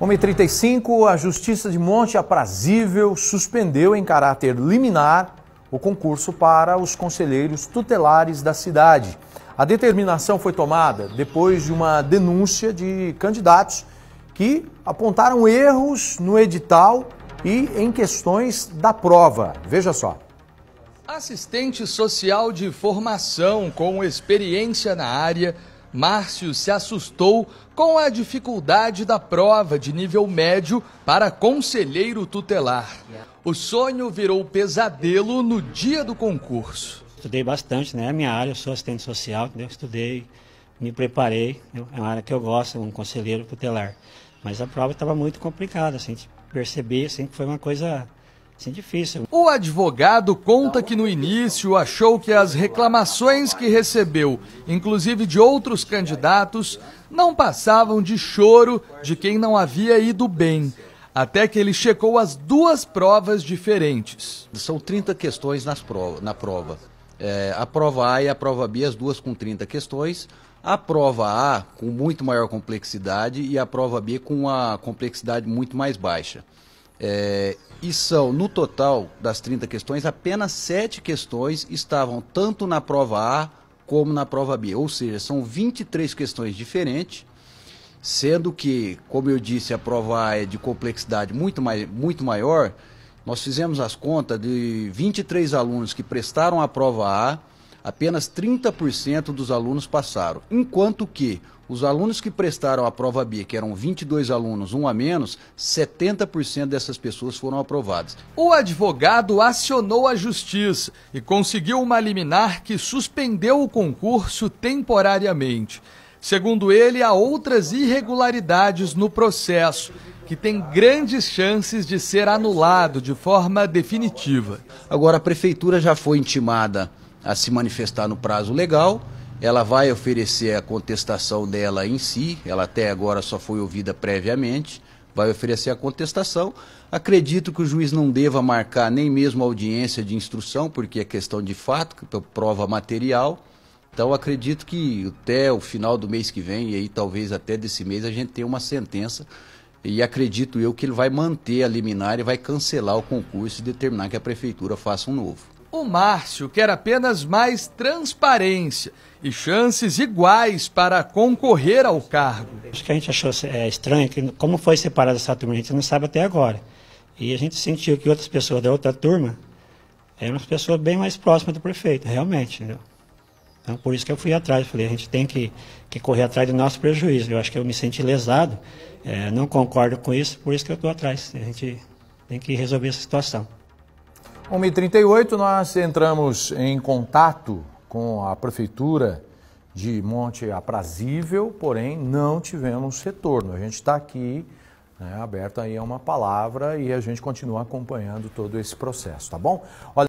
1h35, a Justiça de Monte Aprazível suspendeu em caráter liminar o concurso para os conselheiros tutelares da cidade. A determinação foi tomada depois de uma denúncia de candidatos que apontaram erros no edital e em questões da prova. Veja só. Assistente social de formação com experiência na área Márcio se assustou com a dificuldade da prova de nível médio para conselheiro tutelar. O sonho virou pesadelo no dia do concurso. Estudei bastante, né? A minha área, eu sou assistente social, entendeu? Né? estudei, me preparei, né? é uma área que eu gosto, um conselheiro tutelar. Mas a prova estava muito complicada, assim, perceber assim, que foi uma coisa isso é difícil. O advogado conta que no início achou que as reclamações que recebeu, inclusive de outros candidatos, não passavam de choro de quem não havia ido bem. Até que ele checou as duas provas diferentes. São 30 questões nas prova, na prova. É, a prova A e a prova B, as duas com 30 questões. A prova A com muito maior complexidade e a prova B com uma complexidade muito mais baixa. É, e são, no total das 30 questões, apenas 7 questões estavam tanto na prova A como na prova B. Ou seja, são 23 questões diferentes, sendo que, como eu disse, a prova A é de complexidade muito, mais, muito maior. Nós fizemos as contas de 23 alunos que prestaram a prova A apenas 30% dos alunos passaram, enquanto que os alunos que prestaram a prova B, que eram 22 alunos, um a menos, 70% dessas pessoas foram aprovadas. O advogado acionou a justiça e conseguiu uma liminar que suspendeu o concurso temporariamente. Segundo ele, há outras irregularidades no processo que tem grandes chances de ser anulado de forma definitiva. Agora, a prefeitura já foi intimada a se manifestar no prazo legal. Ela vai oferecer a contestação dela em si, ela até agora só foi ouvida previamente, vai oferecer a contestação. Acredito que o juiz não deva marcar nem mesmo audiência de instrução, porque é questão de fato, é prova material. Então acredito que até o final do mês que vem, e aí talvez até desse mês, a gente tenha uma sentença. E acredito eu que ele vai manter a liminar e vai cancelar o concurso e determinar que a prefeitura faça um novo. O Márcio quer apenas mais transparência e chances iguais para concorrer ao cargo. Acho que a gente achou é, estranho que como foi separada essa turma, a gente não sabe até agora. E a gente sentiu que outras pessoas da outra turma eram as pessoas bem mais próximas do prefeito, realmente, entendeu? Então, por isso que eu fui atrás. Falei, a gente tem que, que correr atrás do nosso prejuízo. Eu acho que eu me senti lesado, é, não concordo com isso, por isso que eu estou atrás. A gente tem que resolver essa situação. 1h38, nós entramos em contato com a Prefeitura de Monte Aprazível, porém não tivemos retorno. A gente está aqui, né, aberta aí a uma palavra e a gente continua acompanhando todo esse processo, tá bom? Olha...